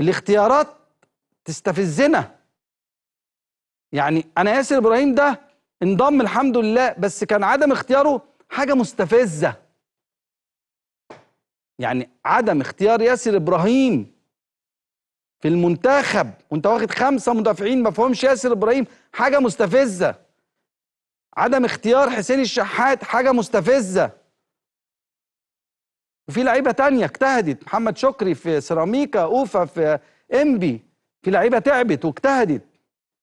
الاختيارات تستفزنا يعني انا ياسر ابراهيم ده انضم الحمد لله بس كان عدم اختياره حاجه مستفزه يعني عدم اختيار ياسر ابراهيم في المنتخب وانت واخد خمسه مدافعين ما فهمش ياسر ابراهيم حاجه مستفزه عدم اختيار حسين الشحات حاجه مستفزه وفي لعيبه تانية اجتهدت محمد شكري في سيراميكا اوفا في انبي في لعيبه تعبت واجتهدت